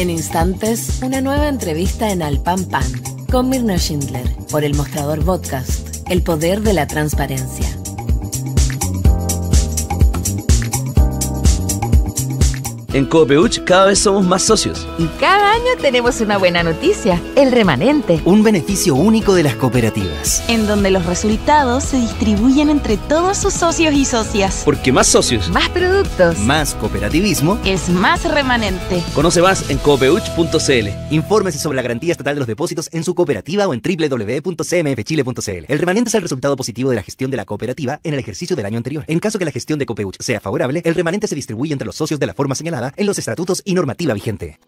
En instantes, una nueva entrevista en Al Pam Pan con Mirna Schindler por el Mostrador Podcast, El Poder de la Transparencia. En Copeuch cada vez somos más socios. Y cada año tenemos una buena noticia, el remanente. Un beneficio único de las cooperativas. En donde los resultados se distribuyen entre todos sus socios y socias. Porque más socios. Más productos. Más cooperativismo. Es más remanente. Conoce más en copeuch.cl. Infórmese sobre la garantía estatal de los depósitos en su cooperativa o en www.cmfchile.cl. El remanente es el resultado positivo de la gestión de la cooperativa en el ejercicio del año anterior. En caso que la gestión de Copeuch sea favorable, el remanente se distribuye entre los socios de la forma señalada en los estatutos y normativa vigente.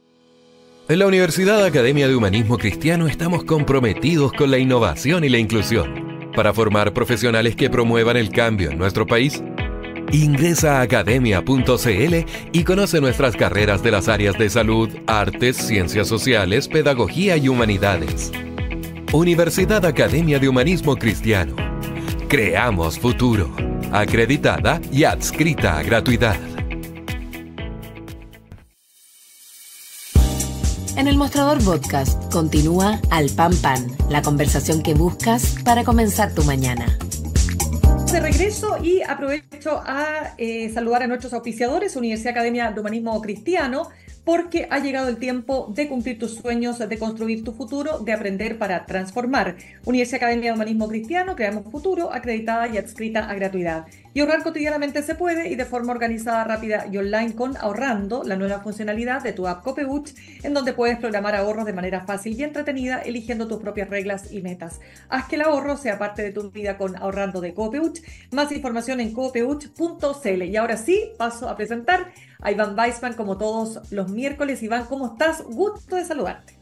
En la Universidad Academia de Humanismo Cristiano estamos comprometidos con la innovación y la inclusión para formar profesionales que promuevan el cambio en nuestro país. Ingresa a academia.cl y conoce nuestras carreras de las áreas de salud, artes, ciencias sociales, pedagogía y humanidades. Universidad Academia de Humanismo Cristiano. Creamos futuro. Acreditada y adscrita a gratuidad. En el Mostrador Podcast continúa Al Pan Pan, la conversación que buscas para comenzar tu mañana. De regreso y aprovecho a eh, saludar a nuestros auspiciadores, Universidad Academia de Humanismo Cristiano, porque ha llegado el tiempo de cumplir tus sueños, de construir tu futuro, de aprender para transformar. Universidad Academia de Humanismo Cristiano, creamos futuro, acreditada y adscrita a gratuidad. Y ahorrar cotidianamente se puede y de forma organizada, rápida y online con Ahorrando, la nueva funcionalidad de tu app Copeuch, en donde puedes programar ahorros de manera fácil y entretenida, eligiendo tus propias reglas y metas. Haz que el ahorro sea parte de tu vida con Ahorrando de Copeuch. Más información en copeuch.cl. Y ahora sí, paso a presentar a Iván Weisman como todos los miércoles. Iván, ¿cómo estás? Gusto de saludarte.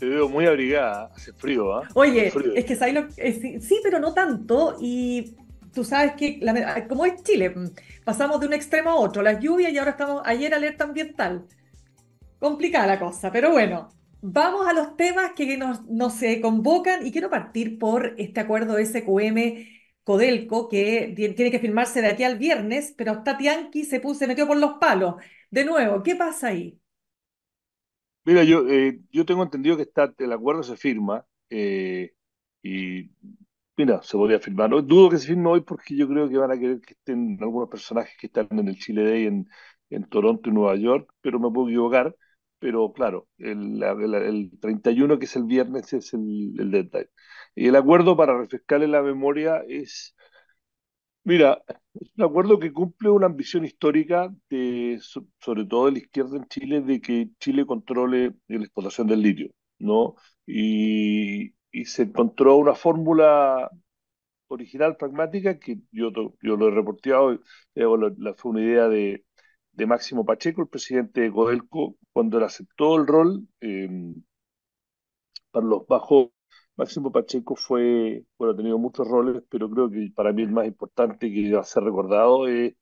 Te veo muy abrigada, hace frío, ¿ah? Oye, es que eh, sí, pero no tanto y tú sabes que, la, como es Chile, mm, pasamos de un extremo a otro, las lluvias y ahora estamos, ayer alerta ambiental. Complicada la cosa, pero bueno, vamos a los temas que nos, se eh, convocan y quiero partir por este acuerdo SQM Codelco que tiene que firmarse de aquí al viernes, pero hasta se, puso, se metió por los palos. De nuevo, ¿qué pasa ahí? Mira, yo, eh, yo tengo entendido que está, el acuerdo se firma eh, y Mira, se podría firmar. dudo que se firme hoy porque yo creo que van a querer que estén algunos personajes que están en el Chile Day, en, en Toronto y Nueva York, pero me puedo equivocar. Pero claro, el, 31, que es el viernes, es el, el deadline. Y el acuerdo, para refrescarle la memoria, es, mira, es un acuerdo que cumple una ambición histórica, de, sobre todo de la izquierda en Chile, de que Chile controle la explotación del litio, ¿no? Y, y se encontró una fórmula original, pragmática, que yo, yo lo he reporteado, eh, fue una idea de, Máximo Pacheco, el presidente de Codelco, cuando él aceptó el rol em, para los bajos. Máximo Pacheco fue, bueno, ha tenido muchos roles, pero creo que para mí el más importante que va a ser recordado es,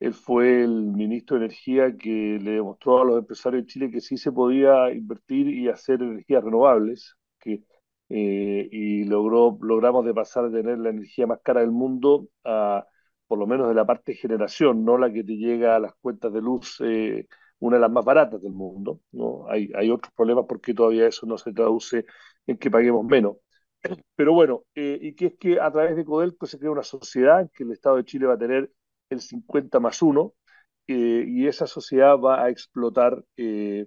él fue el ministro de Energía que le demostró a los empresarios de Chile que sí se podía invertir y hacer energías renovables, que eh, y logró, logramos de pasar de tener la energía más cara del mundo a, por lo menos de la parte de generación, no la que te llega a las cuentas de luz, eh, una de las más baratas del mundo. ¿no? Hay, hay otros problemas porque todavía eso no se traduce en que paguemos menos. Pero bueno, eh, y que es que a través de Codelco se crea una sociedad en que el Estado de Chile va a tener el 50 más 1 y esa sociedad va a explotar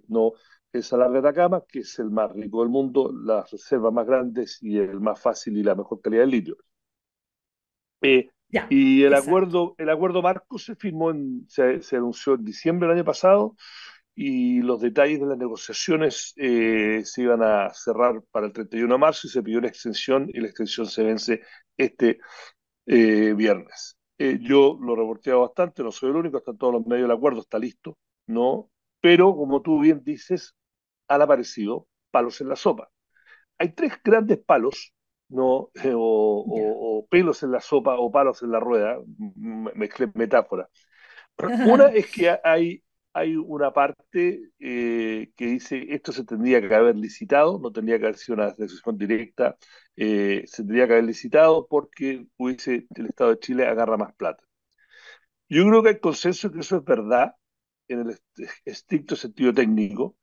¿no? el Salar de Atacama, que es el más rico del mundo, las reservas más grandes y el más fácil y la mejor calidad de litio. Eh, y el acuerdo, el acuerdo marco se firmó, en, se, anunció en diciembre del año pasado y los detalles de las negociaciones eh, se iban a cerrar para el 31 de marzo y se pidió una extensión y la extensión se vence este eh, viernes. yo lo reporté bastante, no soy el único, están todos los medios del acuerdo, está listo, ¿no? Pero como tú bien dices, al aparecido palos en la sopa. Hay tres grandes palos, ¿no? o, pelos en la sopa o palos en la rueda, mezclé metáfora. Una es que hay, hay una parte eh, que dice esto se tendría que haber licitado, no tendría que haber sido una decisión directa, eh, se tendría que haber licitado porque hubiese el Estado de Chile agarra más plata. Yo creo que hay consenso que eso es verdad en el estricto sentido técnico,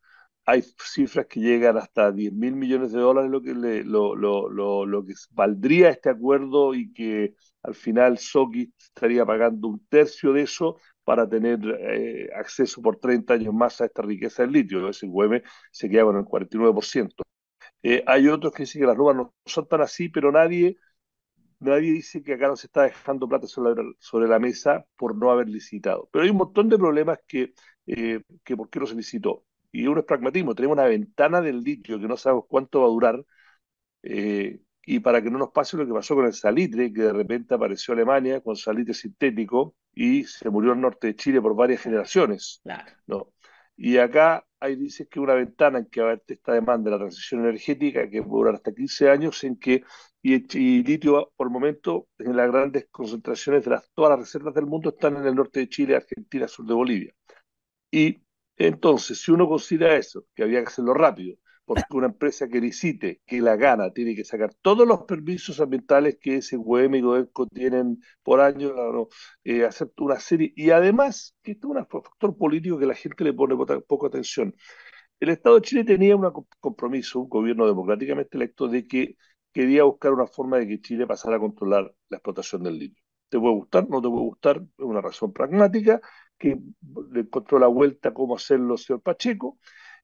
hay cifras que llegan hasta 10 mil millones de dólares lo que, lo, que valdría este acuerdo y que al final Soki estaría pagando un tercio de eso para tener eh, acceso por 30 años más a esta riqueza del litio. Ese UEM se queda con el 49%. Eh, hay otros que dicen que las normas no son tan así, pero nadie, nadie dice que acá no se está dejando plata sobre la, mesa por no haber licitado. Pero hay un montón de problemas que, eh, que por qué no se licitó y uno es pragmatismo, tenemos una ventana del litio que no sabemos cuánto va a durar, eh, y para que no nos pase lo que pasó con el salitre, que de repente apareció Alemania con salitre sintético y se murió el norte de Chile por varias generaciones. ¿no? Y acá hay, dices que una ventana en que va a haber esta demanda de la transición energética que puede durar hasta 15 años en que y, y litio por el momento en las grandes concentraciones de las, todas las reservas del mundo están en el norte de Chile, Argentina, sur de Bolivia. Y entonces, si uno considera eso, que había que hacerlo rápido, porque una empresa que licite, que la gana, tiene que sacar todos los permisos ambientales que ese UEM y tienen por año, eh, hacer una serie. Y además, que esto es un factor político que la gente le pone poca atención. El Estado de Chile tenía un compromiso, un gobierno democráticamente electo, de que quería buscar una forma de que Chile pasara a controlar la explotación del litio. ¿Te puede gustar? ¿No te puede gustar? Es una razón pragmática que le encontró la vuelta cómo hacerlo señor Pacheco,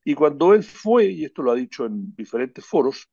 y cuando él fue, y esto lo ha dicho en diferentes foros,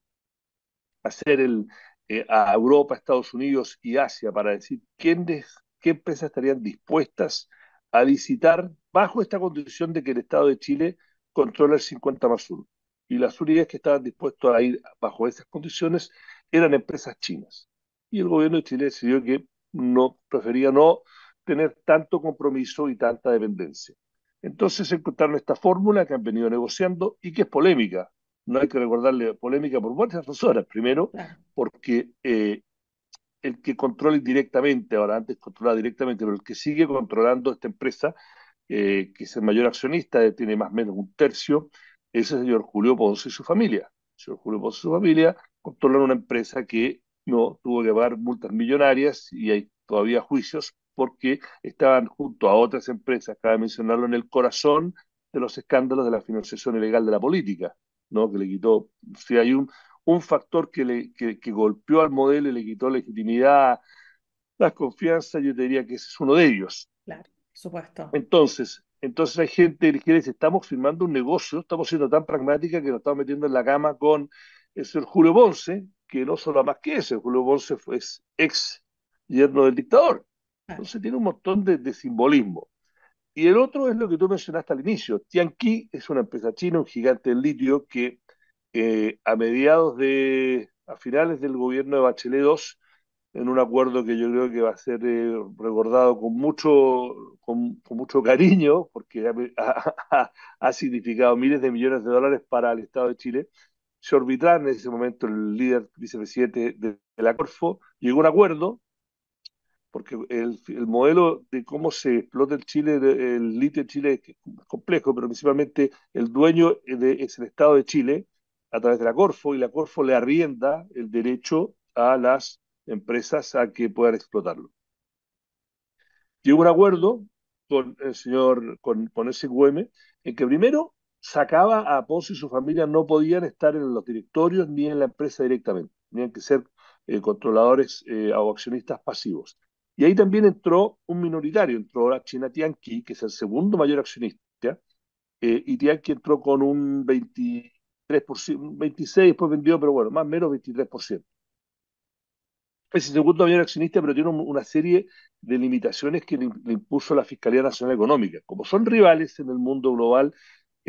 hacer el, eh, a Europa, Estados Unidos y Asia para decir quiénes, qué empresas estarían dispuestas a licitar bajo esta condición de que el Estado de Chile controla el 50 más 1. Y las unidades que estaban dispuestas a ir bajo esas condiciones eran empresas chinas. Y el gobierno de Chile decidió que no, prefería no tener tanto compromiso y tanta dependencia. Entonces encontraron esta fórmula que han venido negociando y que es polémica. No hay que recordarle polémica por muchas razones. Primero, porque eh, el que controla directamente, ahora antes controlaba directamente, pero el que sigue controlando esta empresa, eh, que es el mayor accionista, eh, tiene más o menos un tercio, es el señor Julio Ponce y su familia. El señor Julio Ponce y su familia controlan una empresa que no tuvo que pagar multas millonarias y hay todavía juicios porque estaban junto a otras empresas, cabe mencionarlo, en el corazón de los escándalos de la financiación ilegal de la política, ¿no? que le quitó, si hay un, factor que, le, golpeó al modelo y le quitó legitimidad, la confianza, yo te diría que ese es uno de ellos. Claro, supuesto. Entonces, entonces hay gente que dice, estamos firmando un negocio, estamos siendo tan pragmática que nos estamos metiendo en la cama con el señor Julio Ponce, que no solo más que eso, Julio Ponce es ex yerno del dictador. Entonces tiene un montón de, simbolismo. Y el otro es lo que tú mencionaste al inicio. Tianqi es una empresa china, un gigante en litio, que eh, a mediados de, a finales del gobierno de Bachelet II, en un acuerdo que yo creo que va a ser eh, recordado con mucho, con, mucho cariño, porque ha, significado miles de millones de dólares para el Estado de Chile. Se en ese momento el líder vicepresidente de, de la Corfo, llegó a un acuerdo porque el, modelo de cómo se explota el Chile, el litio en Chile es complejo, pero principalmente el dueño es el Estado de Chile a través de la Corfo y la Corfo le arrienda el derecho a las empresas a que puedan explotarlo. Llegó un acuerdo con el señor, con, ese SQM, en que primero sacaba a Pozo y su familia, no podían estar en los directorios ni en la empresa directamente, tenían que ser eh, controladores eh, o accionistas pasivos. Y ahí también entró un minoritario, entró la China Tianqi, que es el segundo mayor accionista, eh, y Tianqi entró con un 23%, 26%, después vendió, pero bueno, más o menos 23%. Es el segundo mayor accionista, pero tiene una serie de limitaciones que le impuso la Fiscalía Nacional Económica. Como son rivales en el mundo global,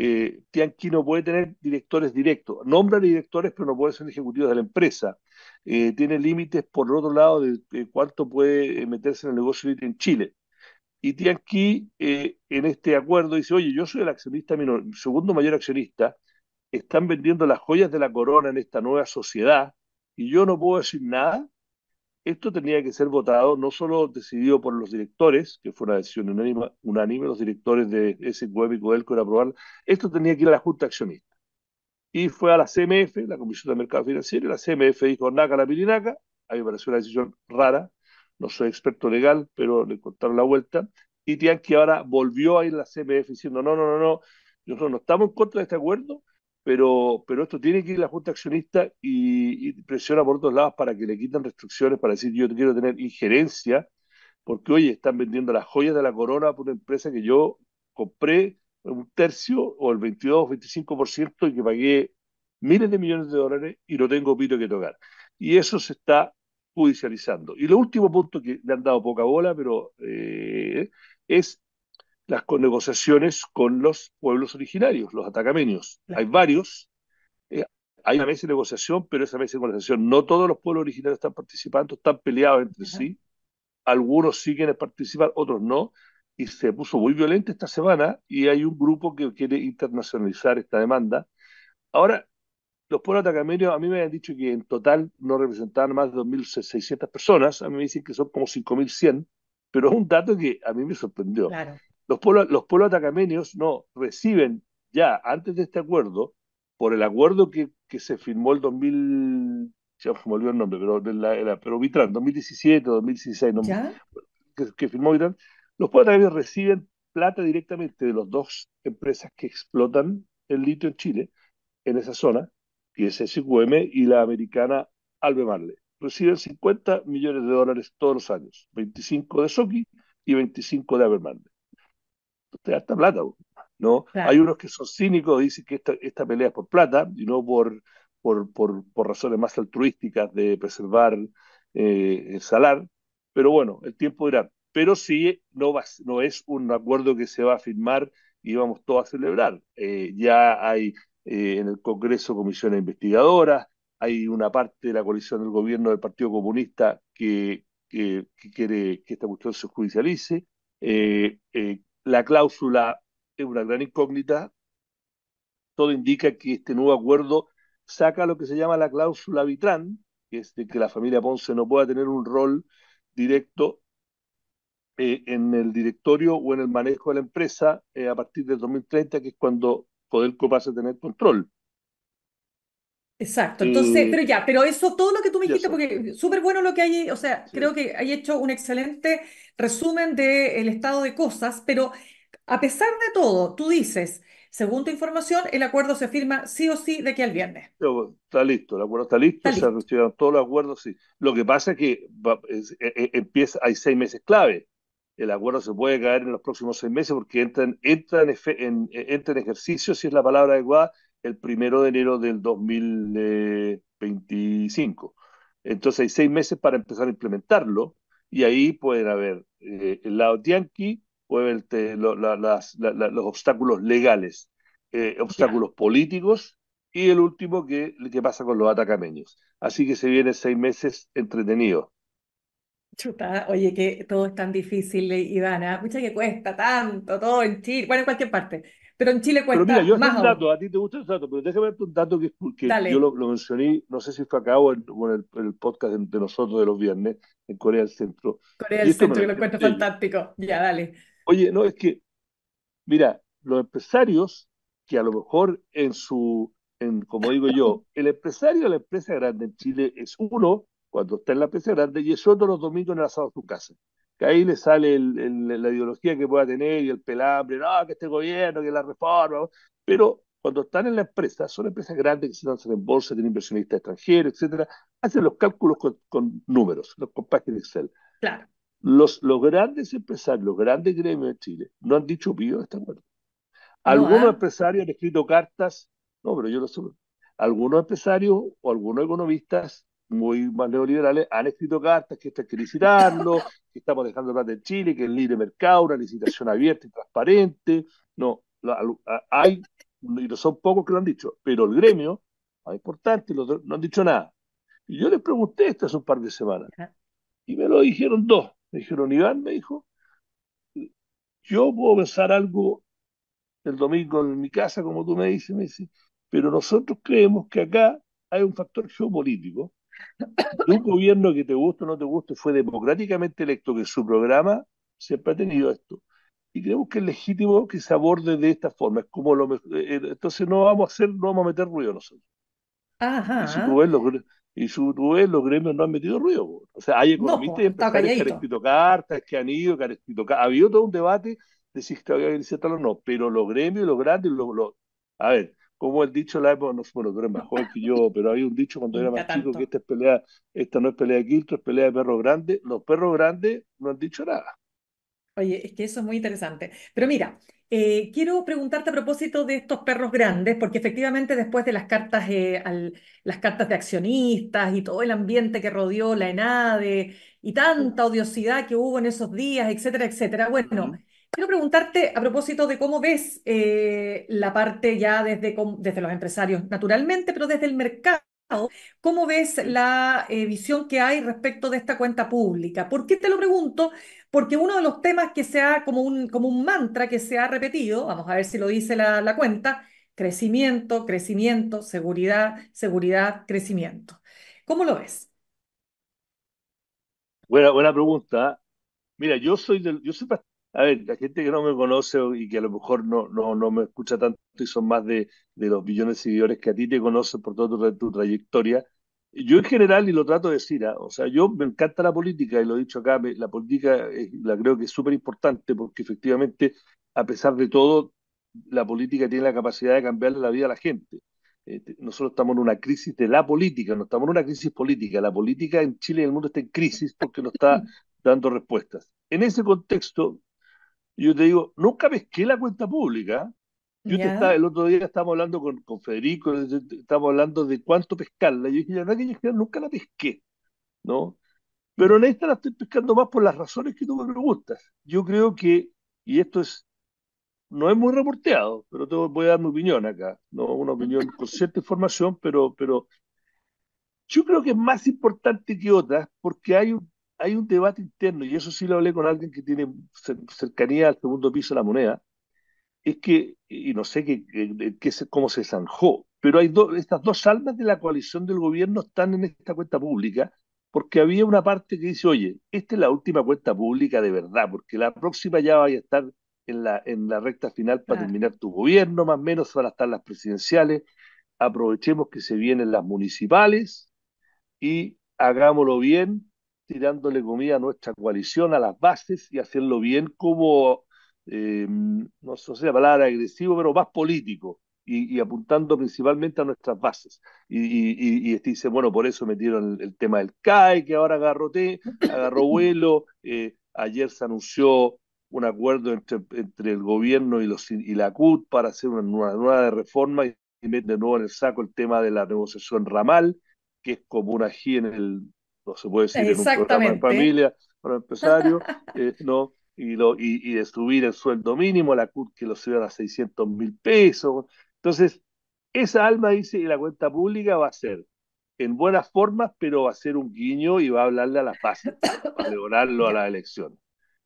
eh, Tianqui no puede tener directores directos. Nombra directores, pero no puede ser ejecutivos de la empresa. Eh, tiene límites, por otro lado, de, cuánto puede eh, meterse en el negocio en Chile. Y Tianqi, en este acuerdo, dice, oye, yo soy el accionista segundo mayor accionista, están vendiendo las joyas de la corona en esta nueva sociedad y yo no puedo decir nada esto tenía que ser votado, no solo decidido por los directores, que fue una decisión unánime, unánime los directores de ese y Codelco era aprobar, esto tenía que ir a la Junta Accionista. Y fue a la CMF, la Comisión de Mercado Financiero, y la CMF dijo, naca la pirinaca, a mí me pareció una decisión rara, no soy experto legal, pero le contaron la vuelta, y que ahora volvió a ir la CMF diciendo, no, no, no, no, nosotros no estamos en contra de este acuerdo, pero, pero esto tiene que ir la Junta Accionista y, presiona por otros lados para que le quitan restricciones, para decir yo quiero tener injerencia, porque hoy están vendiendo las joyas de la corona por una empresa que yo compré un tercio o el 22, 25% y que pagué miles de millones de dólares y no tengo pito que tocar. Y eso se está judicializando. Y lo último punto que le han dado poca bola, pero eh, es las negociaciones con los pueblos originarios, los atacameños. Hay varios. Eh, hay una mesa de negociación, pero esa mesa de negociación no todos los pueblos originarios están participando, están peleados entre sí. Algunos sí quieren participar, otros no. Y se puso muy violenta esta semana y hay un grupo que quiere internacionalizar esta demanda. Ahora, los pueblos atacameños a mí me han dicho que en total no representaban más de 2.600 personas. A mí me dicen que son como 5.100, pero es un dato que a mí me sorprendió. Claro los pueblos, atacameños no reciben ya antes de este acuerdo, por el acuerdo que, se firmó el 2000, ya me olvidó el nombre, pero, de la, Vitran, 2017, 2016, que, firmó Vitran, los pueblos atacameños reciben plata directamente de las dos empresas que explotan el litio en Chile, en esa zona, que es SQM y la americana Albemarle. Reciben 50 millones de dólares todos los años, 25 de Soki y 25 de Albemarle. Usted gasta plata. ¿no? Hay unos que son cínicos, dicen que esta, pelea es por plata y no por, por, por, razones más altruísticas de preservar eh, el salar. Pero bueno, el tiempo dirá. Pero sí, no, va, no es un acuerdo que se va a firmar y vamos todos a celebrar. Eh, ya hay eh, en el Congreso comisiones investigadoras, hay una parte de la coalición del gobierno del Partido Comunista que, que, quiere que esta cuestión se judicialice. La cláusula es una gran incógnita. Todo indica que este nuevo acuerdo saca lo que se llama la cláusula Vitrán, que es de que la familia Ponce no pueda tener un rol directo eh, en el directorio o en el manejo de la empresa eh, a partir del 2030, que es cuando Codelco pasa a tener control. Exacto, entonces, pero ya, pero eso, todo lo que tú me dijiste, porque súper bueno lo que hay, o sea, creo que hay hecho un excelente resumen del el estado de cosas, pero a pesar de todo, tú dices, según tu información, el acuerdo se firma sí o sí de aquí al viernes. Está listo, el acuerdo está listo, se han todos los acuerdos, sí. Lo que pasa es que e, e, empieza, hay seis meses clave. El acuerdo se puede caer en los próximos seis meses porque entran, en, entra en ejercicio, si es la palabra adecuada, el primero de enero del 2025. Entonces hay seis meses para empezar a implementarlo y ahí pueden haber eh, el lado yanqui este, los obstáculos legales, eh, obstáculos políticos y el último que, que pasa con los atacameños. Así que se vienen seis meses entretenidos. Chuta, oye, que todo es tan difícil, Ivana. Mucha que cuesta tanto, todo en Chile, bueno, en cualquier parte. Pero en Chile cuesta más. Un dato, a ti te gusta el dato, pero déjame darte un dato que, yo lo, mencioné, no sé si fue acá o en, el, podcast de, nosotros de los viernes en Corea del Centro. Corea del Centro, que lo encuentro fantástico. Ya, dale. Oye, no, es que, mira, los empresarios que a lo mejor en su, en, como digo yo, el empresario de la empresa grande en Chile es uno cuando está en la empresa grande y es otro los domingos en el asado de su casa que ahí le sale la ideología que pueda tener y el pelambre, no, que este gobierno, que la reforma, pero cuando están en la empresa, son empresas grandes que se lanzan en bolsa, tienen inversionistas extranjeros, etcétera, hacen los cálculos con, números, los con de Excel. Claro. Los, los grandes empresarios, los grandes gremios de Chile, no han dicho pío de este acuerdo. Algunos ¿eh? empresarios han escrito cartas, no, pero yo lo sé. Algunos empresarios o algunos economistas muy más neoliberales han escrito cartas que están que que estamos dejando plata en Chile, que el libre mercado, una licitación abierta y transparente. No, hay, y son pocos que lo han dicho, pero el gremio, más importante, no han dicho nada. Y yo les pregunté esto hace un par de semanas, y me lo dijeron dos. Me dijeron, Iván, me dijo, yo puedo pensar algo el domingo en mi casa, como tú me dices, pero nosotros creemos que acá hay un factor geopolítico un gobierno que te guste o no te guste fue democráticamente electo, que su programa siempre ha tenido esto. Y creemos que es legítimo que se aborde de esta forma. como eh, eh, entonces no vamos a hacer, no vamos a meter ruido nosotros. Y si tú los, su, gremios no han metido ruido. O sea, hay economistas que han escrito cartas, que han ido, que han escrito cartas. Ha habido todo un debate de si había que o no, pero los gremios, los grandes, a ver, como el dicho la época, no, bueno, tú eres más joven que yo, pero hay un dicho cuando era más chico que esta es pelea, esta no es pelea de quilto, es pelea de perros grandes. Los perros grandes no han dicho nada. Oye, es que eso es muy interesante. Pero mira, eh, quiero preguntarte a propósito de estos perros grandes, porque efectivamente después de las cartas, eh, las cartas de accionistas y todo el ambiente que rodeó la ENADE y tanta odiosidad que hubo en esos días, etcétera, etcétera, bueno, Quiero preguntarte a propósito de cómo ves eh, la parte ya desde, desde los empresarios, naturalmente, pero desde el mercado. ¿Cómo ves la eh, visión que hay respecto de esta cuenta pública? ¿Por qué te lo pregunto? Porque uno de los temas que se ha, como un, como un mantra que se ha repetido, vamos a ver si lo dice la, cuenta, crecimiento, crecimiento, seguridad, seguridad, crecimiento. ¿Cómo lo ves? Buena, buena pregunta. Mira, yo soy, del, yo soy a ver, la gente que no me conoce y que a lo mejor no, no, me escucha tanto y son más de, los billones de seguidores que a ti te conocen por toda tu, trayectoria, yo en general, y lo trato de decir, ¿ah? o sea, yo me encanta la política, y lo he dicho acá, la política la creo que es súper importante porque efectivamente, a pesar de todo, la política tiene la capacidad de cambiarle la vida a la gente. Este, nosotros estamos en una crisis de la política, no estamos en una crisis política. La política en Chile y en el mundo está en crisis porque no está dando respuestas. En ese contexto, yo te digo, nunca pesqué la cuenta pública. Yo te estaba, el otro día estábamos hablando con, Federico, estábamos hablando de cuánto pescarla. Y yo dije, no verdad que yo nunca la pesqué, ¿no? Pero en esta la estoy pescando más por las razones que tú me preguntas. Yo creo que, y esto es, no es muy reporteado, pero te voy a dar mi opinión acá, ¿no? Una opinión con cierta información, pero, pero yo creo que es más importante que otras porque hay un hay un debate interno, y eso sí lo hablé con alguien que tiene cercanía al segundo piso de la moneda, es que, y no sé qué cómo se zanjó, pero hay estas dos almas de la coalición del gobierno están en esta cuenta pública, porque había una parte que dice, oye, esta es la última cuenta pública de verdad, porque la próxima ya va a estar en la, en la recta final para terminar tu gobierno, más o menos van a estar las presidenciales, aprovechemos que se vienen las municipales y hagámoslo bien tirándole comida a nuestra coalición, a las bases y hacerlo bien como, eh, no sé si la palabra agresivo, pero más político. Y, apuntando principalmente a nuestras bases. Y, este dice, bueno, por eso metieron el, tema del CAE, que ahora agarroté, agarró vuelo. Eh, ayer se anunció un acuerdo entre, el gobierno y, los, la CUT para hacer una, nueva, reforma y meten de nuevo en el saco el tema de la negociación ramal, que es como una en el, no se puede decir en un programa de familia para empresarios, eh, ¿no? Y, lo, y, de subir el sueldo mínimo, la CUT que lo subieron a 600 mil pesos. Entonces, esa alma dice que la cuenta pública va a ser en buenas formas, pero va a ser un guiño y va a hablarle a la paz, para devorarlo a la elección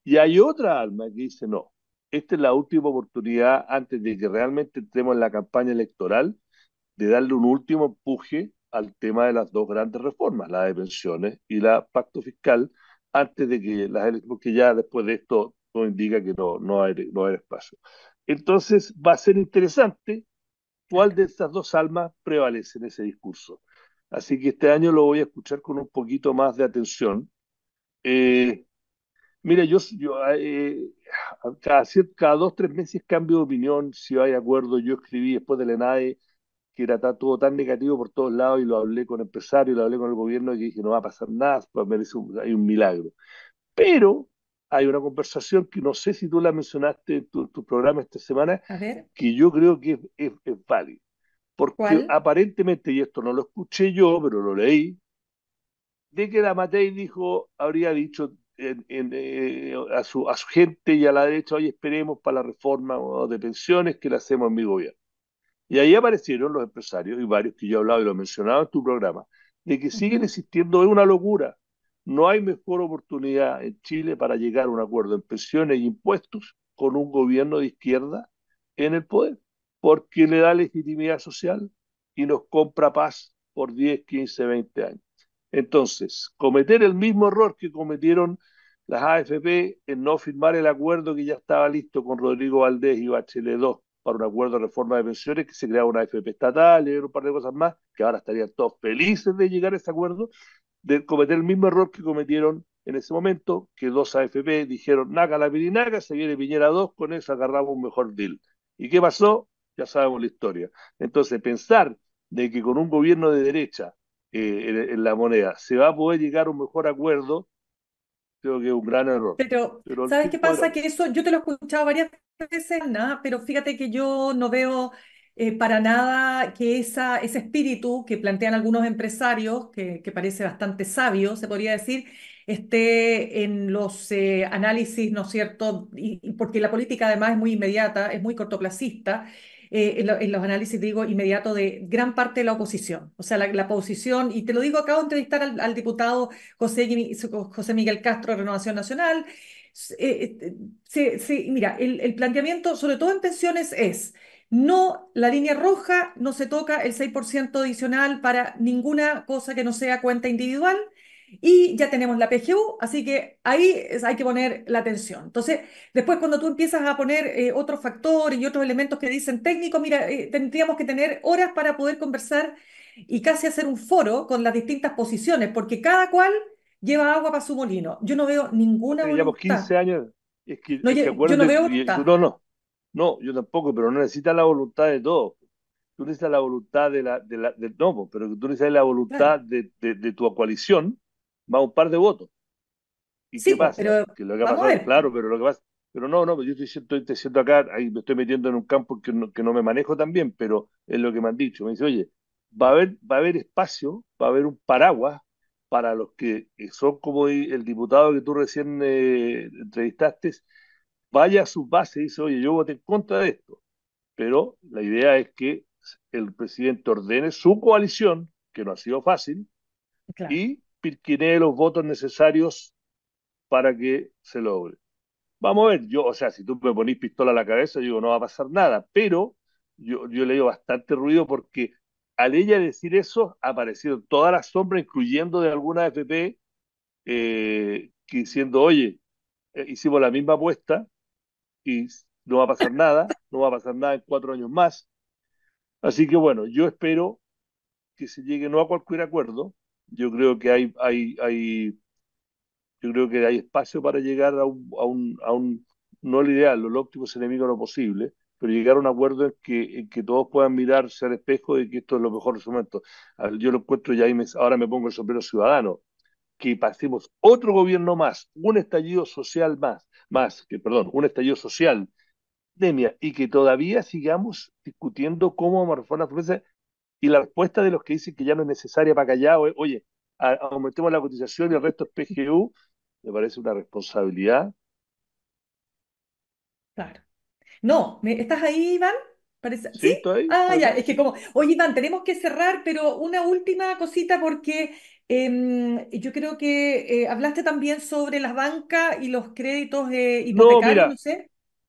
Y hay otra alma que dice, no, esta es la última oportunidad antes de que realmente entremos en la campaña electoral de darle un último empuje al tema de las dos grandes reformas, la de pensiones y la pacto fiscal, antes de que las elecciones, porque ya después de esto todo indica que no, no, hay, no hay espacio. Entonces va a ser interesante cuál de estas dos almas prevalece en ese discurso. Así que este año lo voy a escuchar con un poquito más de atención. Eh, mira, yo, yo eh, cada, dos dos, tres meses cambio de opinión, si hay acuerdo, yo escribí después de la que era todo tan negativo por todos lados y lo hablé con empresarios, lo hablé con el gobierno y dije, no va a pasar nada, pues, merece un, hay un milagro. Pero hay una conversación que no sé si tú la mencionaste en tu, tu programa esta semana, que yo creo que es, válida. Porque aparentemente, y esto no lo escuché yo, pero lo leí, de que la Matei dijo, habría dicho eh, a, su, a su gente y a la derecha, oye, esperemos para la reforma de pensiones que la hacemos en mi gobierno. Y ahí aparecieron los empresarios y varios que yo hablado y lo mencionado en tu programa, de que siguen existiendo, es una locura. No hay mejor oportunidad en Chile para llegar a un acuerdo en pensiones y e impuestos con un gobierno de izquierda en el poder, porque le da legitimidad social y nos compra paz por 10, 15, 20 años. Entonces, cometer el mismo error que cometieron las AFP en no firmar el acuerdo que ya estaba listo con Rodrigo Valdés y Bachelet II para un acuerdo de reforma de pensiones, que se creaba una AFP estatal y un par de cosas más, que ahora estarían todos felices de llegar a ese acuerdo, de cometer el mismo error que cometieron en ese momento, que dos AFP dijeron, naca la pirinaca, se viene Piñera 2, con eso agarramos un mejor deal. ¿Y qué pasó? Ya sabemos la historia. Entonces, pensar de que con un gobierno de derecha eh, en, la moneda se va a poder llegar a un mejor acuerdo, creo que es un gran error. Pero, ¿sabes qué pasa? Que eso yo te lo he escuchado varias veces, pero fíjate que yo no veo eh, para nada que esa, ese espíritu que plantean algunos empresarios, que, parece bastante sabio, se podría decir, esté en los eh, análisis, ¿no es cierto? porque la política además es muy inmediata, es muy cortoplacista. Eh, en, los análisis, digo, inmediato de gran parte de la oposición. O sea, la, oposición, y te lo digo, acabo de entrevistar al, diputado José, José Miguel Castro Renovación Nacional, eh, eh, mira, el, planteamiento, sobre todo en pensiones, es no, la línea roja no se toca el 6% adicional para ninguna cosa que no sea cuenta individual. Y ya tenemos la PGU, así que ahí hay que poner la atención. Entonces, después cuando tú empiezas a poner otro eh, otros factores y otros elementos que dicen técnico, mira, tendríamos que tener horas para poder conversar y casi hacer un foro con las distintas posiciones, porque cada cual lleva agua para su molino. Yo no veo ninguna voluntad. Llevamos 15 años. Es que, no, yo no veo No, yo tampoco, pero no necesita la voluntad de todos. Tú necesitas la voluntad de la, de la del no, pues, pero tú necesitas la voluntad de, de, tu coalición más un par de votos. ¿Y sí, pues, Pero, lo que claro, pero lo que pasa, pero no, no, pues, yo estoy, estoy siendo acá, ahí me estoy metiendo en un campo que no, que no me manejo tan bien, pero es lo que me han dicho. Me dice, oye, va a haber, va a haber espacio, va a haber un paraguas para los que son como el diputado que tú recién eh, entrevistaste, vaya a sus bases y dice, oye, yo voté en contra de esto. Pero la idea es que el presidente ordene su coalición, que no ha sido fácil, y pirquinee los votos necesarios para que se logre. Vamos a ver, yo, o sea, si tú me pones pistola a la cabeza, yo digo, no va a pasar nada, pero yo, yo le digo bastante ruido porque al ella decir eso, aparecieron todas las sombras, incluyendo de alguna FP, eh, diciendo, oye, eh, hicimos la misma apuesta y no va a pasar nada, no va a pasar nada en cuatro años más. Así que bueno, yo espero que se llegue no a cualquier acuerdo. Yo creo que hay, hay, yo creo que hay espacio para llegar a un, a un, a un no lo ideal, lo óptimo es enemigo lo posible, pero llegar a un acuerdo en que, todos puedan mirarse al espejo y que esto es lo mejor de su momento. Yo lo encuentro ya ahí, me, ahora me pongo el sombrero ciudadano, que pasemos otro gobierno más, un estallido social más, más que perdón, un estallido social, pandemia, y que todavía sigamos discutiendo cómo vamos a reformar la y la respuesta de los que dicen que ya no es necesaria para callar, oye, aumentemos la cotización y el resto es PGU, me parece una responsabilidad. Claro. No, ¿estás ahí, Iván? Sí, estoy, Ah, ya, es que como, oye, Iván, tenemos que cerrar, pero una última cosita porque em, yo creo que eh, hablaste también sobre las bancas y los créditos eh, hipotecarios, no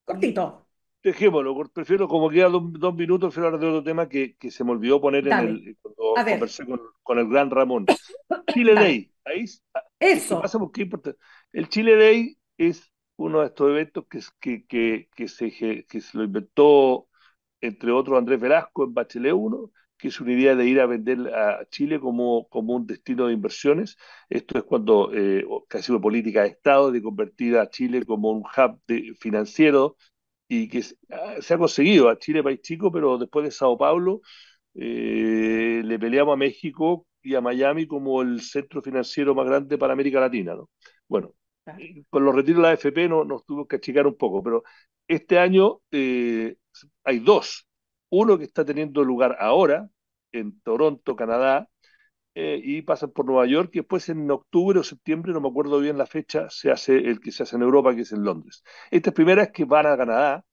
Cortito, dejémoslo, prefiero como queda dos, minutos, prefiero hablar de otro tema que, se me olvidó poner en el, eh, cuando conversé con, el gran Ramón. Chile Day, ahí, Eso, pasa? El Chile Day es uno de estos eventos que, se, lo inventó, entre otros, Andrés Velasco en Bachelet 1, que es una idea de ir a vender a Chile como, un destino de inversiones. Esto es cuando casi eh, una política de Estado de convertir a Chile como un hub de, financiero y que ah, se, ha conseguido a Chile, país chico, pero después de Sao Paulo eh, le peleamos a México y a Miami como el centro financiero más grande para América Latina. Bueno, eh, con los retiros de la AFP no, nos tuvo que achicar un poco, pero este año eh, hay dos. Uno que está teniendo lugar ahora en Toronto, Canadá, eh, y pasan por Nueva York, y después en octubre o septiembre, no me acuerdo bien la fecha, se hace el que se hace en Europa, que es en Londres. Estas primeras que van a Canadá,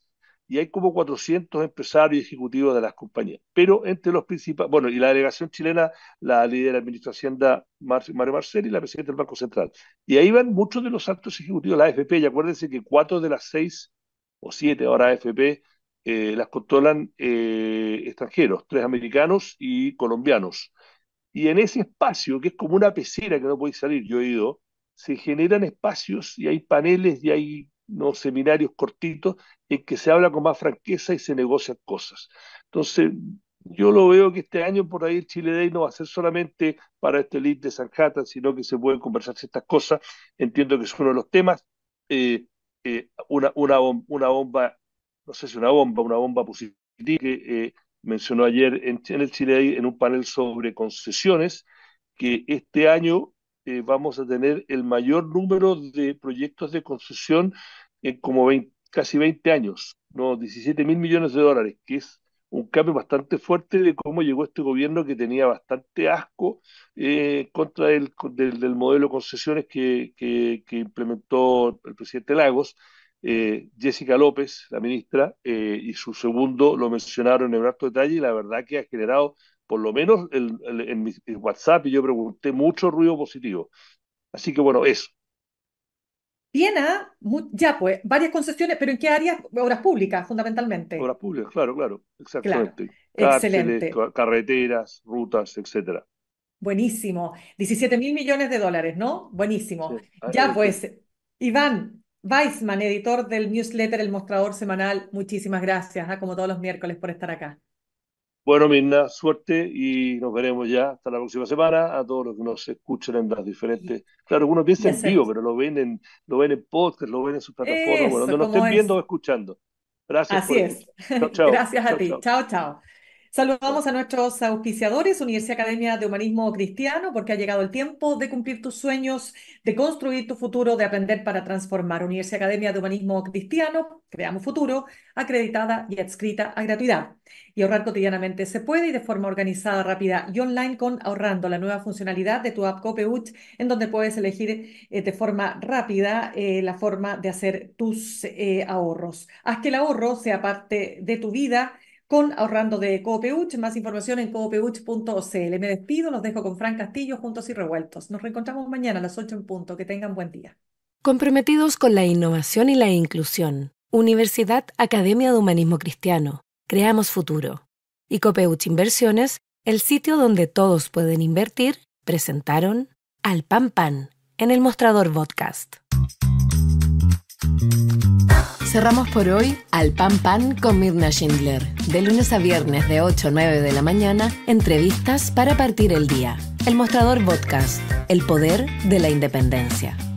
y hay como 400 empresarios y ejecutivos de las compañías. Pero entre los principales, bueno, y la delegación chilena la líder de Hacienda Mario Marcel y la presidenta del Banco Central. Y ahí van muchos de los actos ejecutivos de la AFP, y acuérdense que cuatro de las seis o siete ahora AFP eh, las controlan eh, extranjeros, tres americanos y colombianos. Y en ese espacio, que es como una pecera que no podéis salir, yo he ido, se generan espacios y hay paneles y hay ¿no? seminarios cortitos que se habla con más franqueza y se negocian cosas. Entonces, yo lo veo que este año por ahí el Chile Day no va a ser solamente para este lead de San sino que se pueden conversar estas cosas. Entiendo que es uno de los temas. Eh, eh, una, una, bomba, no sé si una bomba, una bomba positiva que eh, mencionó ayer en, en, el Chile Day en un panel sobre concesiones, que este año vamos a tener el mayor número de proyectos de concesión en como 20 casi 20 años, no, 17 mil millones de dólares, que es un cambio bastante fuerte de cómo llegó este gobierno que tenía bastante asco eh, contra el del, del, modelo concesiones que, implementó el presidente Lagos. Eh, Jessica López, la ministra, eh, y su segundo lo mencionaron en el alto detalle y la verdad que ha generado, por lo menos el, el, en WhatsApp, y yo pregunté mucho ruido positivo. Así que bueno, eso. Viena, ¿ah? ya pues, varias concesiones, pero ¿en qué áreas? Obras públicas, fundamentalmente. Obras públicas, claro, claro, exactamente. Excelente. carreteras, rutas, etcétera. Buenísimo. 17 mil millones de dólares, ¿no? Buenísimo. Ah, ya este. pues, Iván Weisman, editor del newsletter El Mostrador Semanal, muchísimas gracias, ¿ah? como todos los miércoles, por estar acá. Bueno, Mirna, suerte y nos veremos ya hasta la próxima semana. A todos los que nos escuchen en las diferentes. Claro, algunos piensa en vivo, pero lo ven en, lo ven en podcast, lo ven en sus plataformas, bueno, estén viendo o escuchando. Gracias. Gracias a ti. chao. chao. Saludamos a nuestros auspiciadores, Universidad Academia de Humanismo Cristiano, porque ha llegado el tiempo de cumplir tus sueños, de construir tu futuro, de aprender para transformar. Universidad Academia de Humanismo Cristiano, Creamos Futuro, acreditada y adscrita a gratuidad. Y ahorrar cotidianamente se puede y de forma organizada, rápida y online con Ahorrando, la nueva funcionalidad de tu app Copeut, en donde puedes elegir eh, de forma rápida eh, la forma de hacer tus eh, ahorros. Haz que el ahorro sea parte de tu vida con Ahorrando de COPEUCH. Más información en copeuch.cl. Me despido, los dejo con Fran Castillo, juntos y revueltos. Nos reencontramos mañana a las 8 en punto. Que tengan buen día. Comprometidos con la innovación y la inclusión. Universidad Academia de Humanismo Cristiano. Creamos futuro. Y Copeuch Inversiones, el sitio donde todos pueden invertir, presentaron al Pan Pan en el mostrador podcast. Cerramos por hoy al Pan Pan con Mirna Schindler. De lunes a viernes de 8 a 9 de la mañana, entrevistas para partir el día. El Mostrador Podcast, el poder de la independencia.